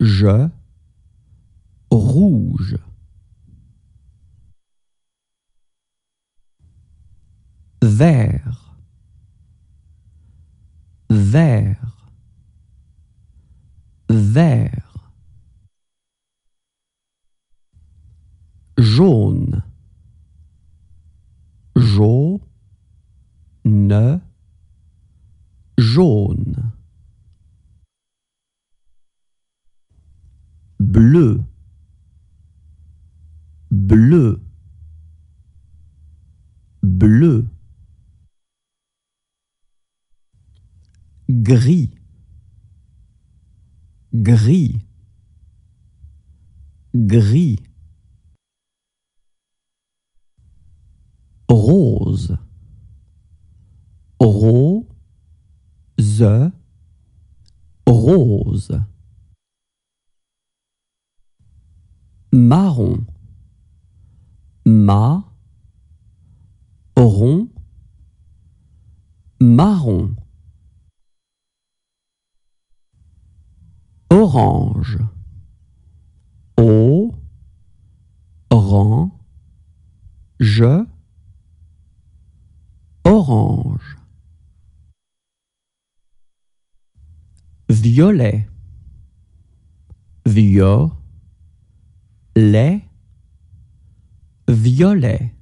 je rouge. Vert. Vert. Vert. Jaune. Jaune. Jaune. bleu, bleu, bleu, gris, gris, gris, rose, rose, rose. marron ma Ron. marron orange o rang je orange violet violet les violets.